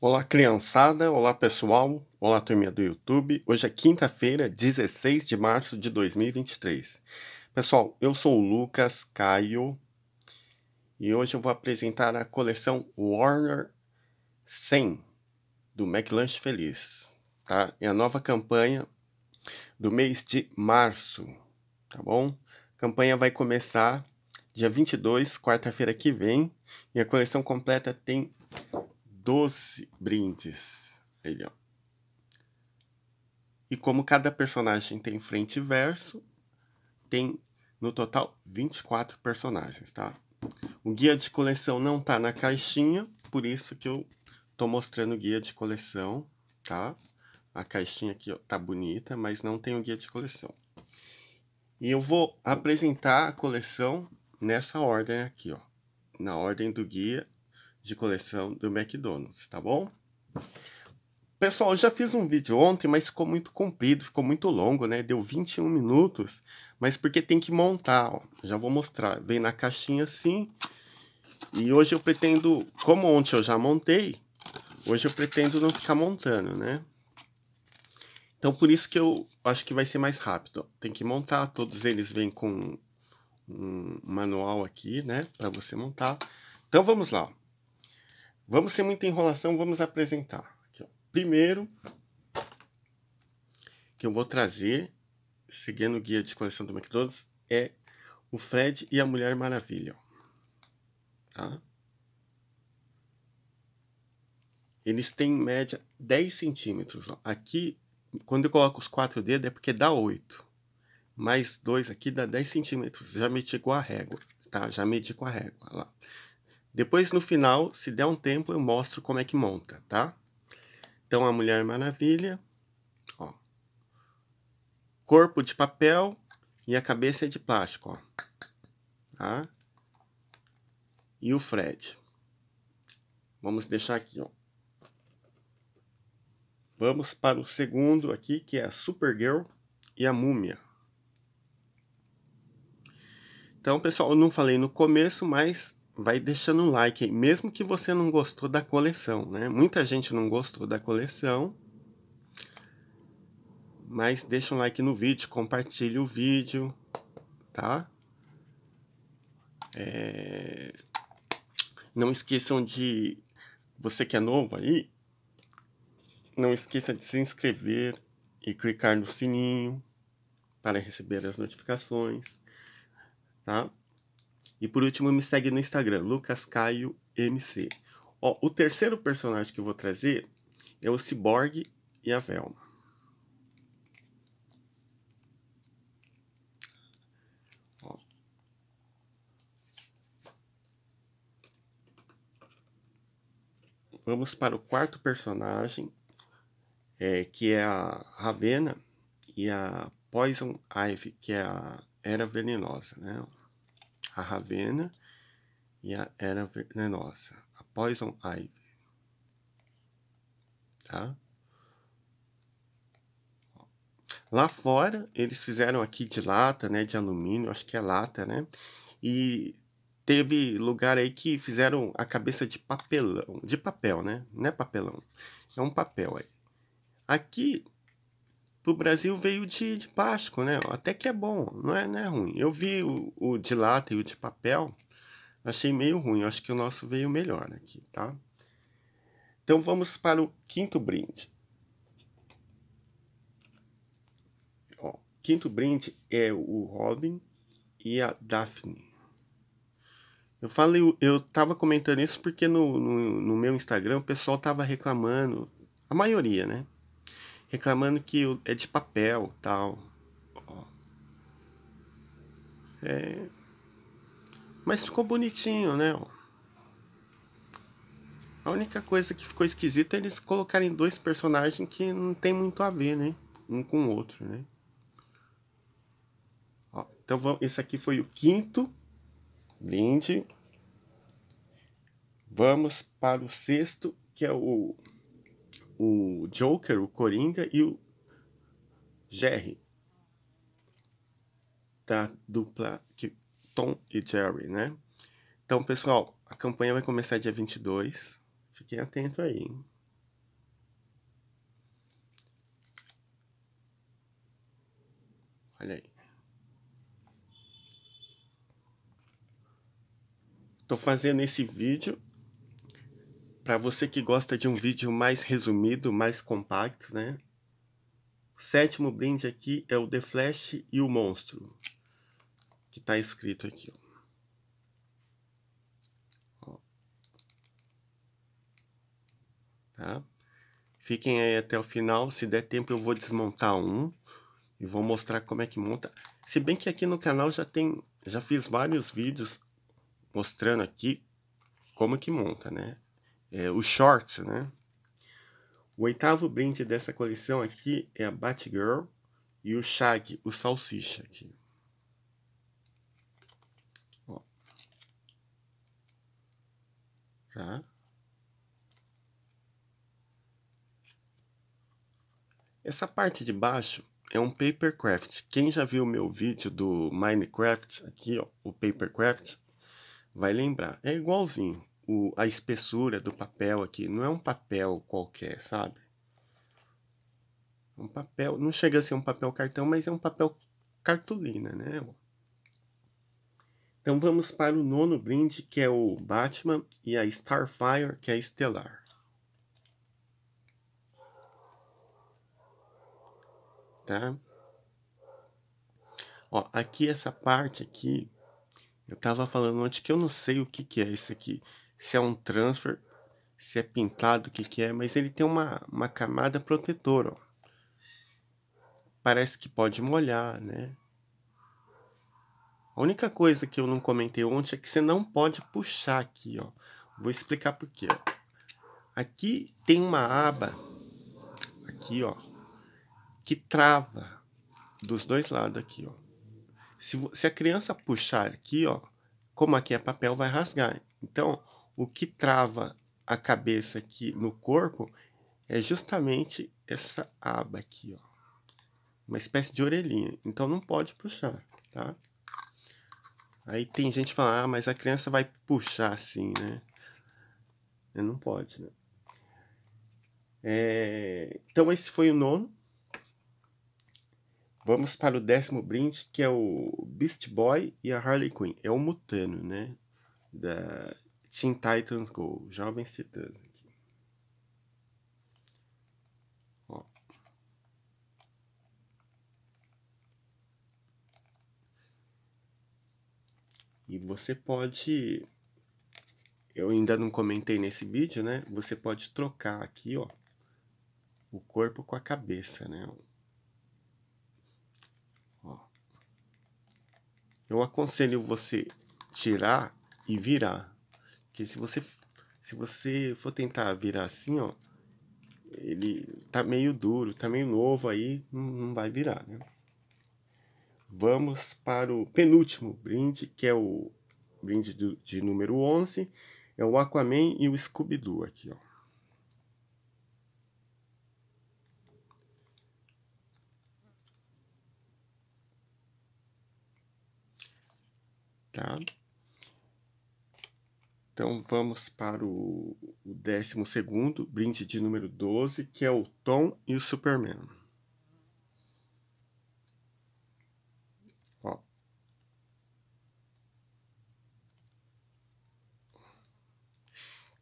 Olá, criançada! Olá, pessoal! Olá, turminha do YouTube! Hoje é quinta-feira, 16 de março de 2023. Pessoal, eu sou o Lucas Caio e hoje eu vou apresentar a coleção Warner 100 do McLunch Feliz. Tá? É a nova campanha do mês de março, tá bom? A campanha vai começar dia 22, quarta-feira que vem, e a coleção completa tem 12 brindes. Ele, ó. E como cada personagem tem frente e verso, tem no total 24 personagens, tá? O guia de coleção não tá na caixinha, por isso que eu tô mostrando o guia de coleção, tá? A caixinha aqui ó, tá bonita, mas não tem o guia de coleção. E eu vou apresentar a coleção nessa ordem aqui, ó. Na ordem do guia de coleção do McDonald's, tá bom? Pessoal, eu já fiz um vídeo ontem, mas ficou muito comprido, ficou muito longo, né? Deu 21 minutos, mas porque tem que montar, ó. Já vou mostrar. Vem na caixinha assim. E hoje eu pretendo, como ontem eu já montei, hoje eu pretendo não ficar montando, né? Então por isso que eu acho que vai ser mais rápido. Tem que montar, todos eles vêm com um manual aqui, né? Para você montar. Então vamos lá. Vamos sem muita enrolação, vamos apresentar. Aqui, Primeiro, que eu vou trazer, seguindo o guia de coleção do McDonald's, é o Fred e a Mulher Maravilha. Tá? Eles têm em média 10 centímetros. Ó. Aqui, quando eu coloco os quatro dedos, é porque dá 8. Mais dois aqui dá 10 centímetros. Já meti com a régua, tá? Já medi com a régua. Lá. Depois, no final, se der um tempo, eu mostro como é que monta, tá? Então, a Mulher Maravilha, ó. Corpo de papel e a cabeça é de plástico, ó. Tá? E o Fred. Vamos deixar aqui, ó. Vamos para o segundo aqui, que é a Supergirl e a Múmia. Então, pessoal, eu não falei no começo, mas vai deixando um like aí, mesmo que você não gostou da coleção, né? Muita gente não gostou da coleção, mas deixa um like no vídeo, compartilhe o vídeo, tá? É... Não esqueçam de... Você que é novo aí, não esqueça de se inscrever e clicar no sininho para receber as notificações, tá? E por último, me segue no Instagram, LucasCaioMC. Ó, o terceiro personagem que eu vou trazer é o Cyborg e a Velma. Ó. Vamos para o quarto personagem, é, que é a Ravena e a Poison Ivy, que é a Era Venenosa, né? a Ravena e a Era Venenosa, a Poison Ivy. Tá? Lá fora, eles fizeram aqui de lata, né, de alumínio, acho que é lata, né? E teve lugar aí que fizeram a cabeça de papelão, de papel, né? Não é papelão, é um papel aí. Aqui pro Brasil veio de, de plástico, né? Até que é bom, não é, não é ruim. Eu vi o, o de lata e o de papel, achei meio ruim. Eu acho que o nosso veio melhor aqui, tá? Então vamos para o quinto brinde. Ó, quinto brinde é o Robin e a Daphne. Eu falei, eu tava comentando isso porque no, no, no meu Instagram o pessoal tava reclamando, a maioria, né? reclamando que é de papel tal. É... Mas ficou bonitinho, né? A única coisa que ficou esquisita é eles colocarem dois personagens que não tem muito a ver, né? Um com o outro, né? Ó, então vamos... esse aqui foi o quinto brinde. Vamos para o sexto, que é o o Joker, o Coringa e o Jerry. Da dupla que, Tom e Jerry, né? Então, pessoal, a campanha vai começar dia 22. Fiquem atentos aí. Olha aí. Tô fazendo esse vídeo para você que gosta de um vídeo mais resumido, mais compacto, né? O sétimo brinde aqui é o The Flash e o Monstro, que está escrito aqui. Ó. Tá? Fiquem aí até o final, se der tempo eu vou desmontar um e vou mostrar como é que monta. Se bem que aqui no canal já tem, já fiz vários vídeos mostrando aqui como que monta, né? é, o short, né? O oitavo brinde dessa coleção aqui é a Batgirl e o Shag, o salsicha aqui. Ó. Tá? Essa parte de baixo é um papercraft. Quem já viu o meu vídeo do Minecraft, aqui ó, o papercraft, vai lembrar. É igualzinho, o, a espessura do papel aqui. Não é um papel qualquer, sabe? Um papel, não chega a ser um papel cartão, mas é um papel cartolina, né? Então vamos para o nono brinde, que é o Batman, e a Starfire, que é a Estelar. Tá? Ó, aqui essa parte aqui, eu tava falando antes que eu não sei o que, que é isso aqui se é um transfer, se é pintado, o que, que é, mas ele tem uma, uma camada protetora. Ó. Parece que pode molhar, né? A única coisa que eu não comentei ontem é que você não pode puxar aqui, ó. Vou explicar por quê. Ó. Aqui tem uma aba aqui, ó, que trava dos dois lados aqui, ó. Se, se a criança puxar aqui, ó, como aqui é papel, vai rasgar. Então, o que trava a cabeça aqui no corpo é justamente essa aba aqui, ó. Uma espécie de orelhinha. Então não pode puxar, tá? Aí tem gente falando, ah, mas a criança vai puxar assim, né? Não pode, né? É... Então esse foi o nono. Vamos para o décimo brinde, que é o Beast Boy e a Harley Quinn. É o Mutano, né? Da Teen Titans Go, Jovens Titãs. Aqui. E você pode, eu ainda não comentei nesse vídeo, né? Você pode trocar aqui, ó, o corpo com a cabeça, né? Ó. Eu aconselho você tirar e virar porque se você, se você for tentar virar assim, ó, ele tá meio duro, tá meio novo aí, não, não vai virar, né? Vamos para o penúltimo brinde, que é o brinde do, de número 11, é o Aquaman e o Scooby-Doo aqui, ó. Tá? Então vamos para o, o segundo brinde de número 12, que é o Tom e o Superman. Ó.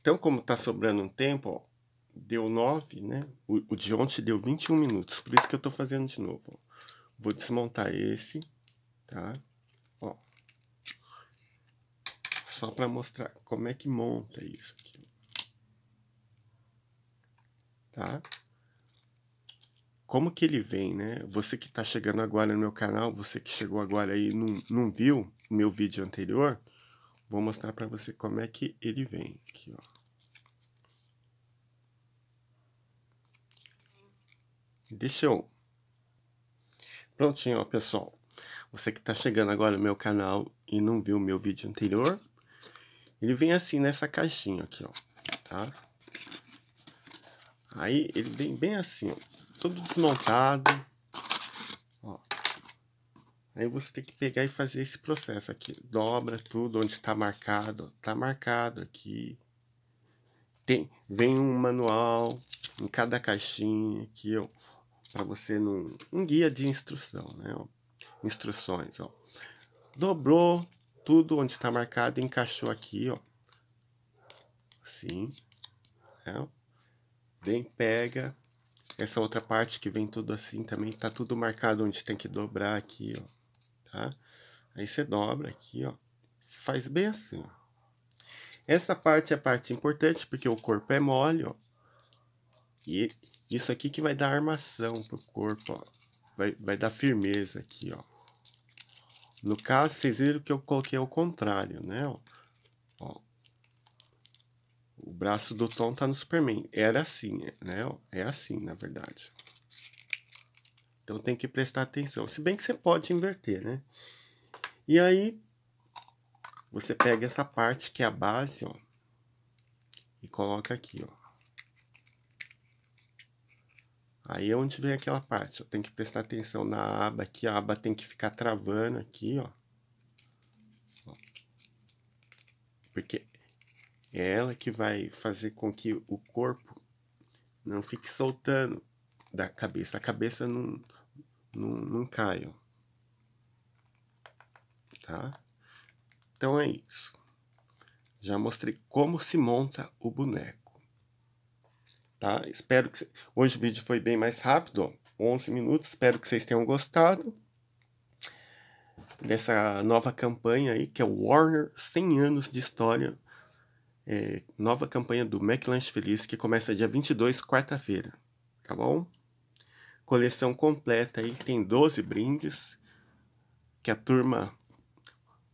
Então, como está sobrando um tempo, ó, deu 9, né? O, o de ontem deu 21 minutos, por isso que eu estou fazendo de novo. Ó. Vou desmontar esse, tá? só para mostrar como é que monta isso aqui. Tá? Como que ele vem, né? Você que está chegando agora no meu canal, você que chegou agora aí e não, não viu o meu vídeo anterior, vou mostrar para você como é que ele vem aqui, ó. Deixa eu... Prontinho, ó, pessoal. Você que está chegando agora no meu canal e não viu o meu vídeo anterior, ele vem assim nessa caixinha aqui, ó, tá? Aí ele vem bem assim, ó, todo desmontado, ó. Aí você tem que pegar e fazer esse processo aqui. Dobra tudo onde está marcado, tá marcado aqui. Tem, vem um manual em cada caixinha aqui, ó, para você num um guia de instrução, né? Ó. Instruções, ó. Dobrou, tudo onde está marcado encaixou aqui, ó. Assim. Né? pega. Essa outra parte que vem tudo assim também, tá tudo marcado onde tem que dobrar aqui, ó. Tá? Aí você dobra aqui, ó. Faz bem assim, ó. Essa parte é a parte importante, porque o corpo é mole, ó. E isso aqui que vai dar armação pro corpo, ó. Vai, vai dar firmeza aqui, ó. No caso, vocês viram que eu coloquei ao contrário, né? Ó, ó. O braço do Tom tá no Superman. Era assim, né? é assim, na verdade. Então tem que prestar atenção. Se bem que você pode inverter, né? E aí, você pega essa parte que é a base, ó, e coloca aqui, ó. Aí é onde vem aquela parte, só tem que prestar atenção na aba aqui, a aba tem que ficar travando aqui, ó. Porque é ela que vai fazer com que o corpo não fique soltando da cabeça. A cabeça não, não, não cai, ó. Tá? Então é isso. Já mostrei como se monta o boneco. Tá? Espero que hoje o vídeo foi bem mais rápido, 11 minutos. Espero que vocês tenham gostado dessa nova campanha aí que é o Warner 100 anos de história. É, nova campanha do McLanche Feliz que começa dia 22, quarta-feira, tá bom? Coleção completa aí, tem 12 brindes que a turma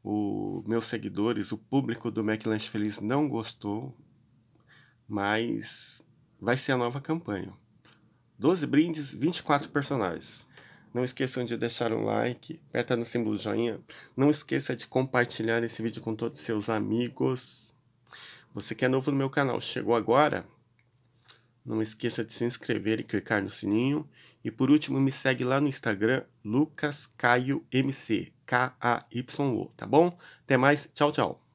o meus seguidores, o público do McLanche Feliz não gostou, mas vai ser a nova campanha. 12 brindes, 24 personagens. Não esqueçam de deixar um like, aperta no símbolo joinha. Não esqueça de compartilhar esse vídeo com todos os seus amigos. Você que é novo no meu canal, chegou agora? Não esqueça de se inscrever e clicar no sininho. E por último, me segue lá no Instagram, LucasCaioMC, K-A-Y-O, tá bom? Até mais, tchau, tchau.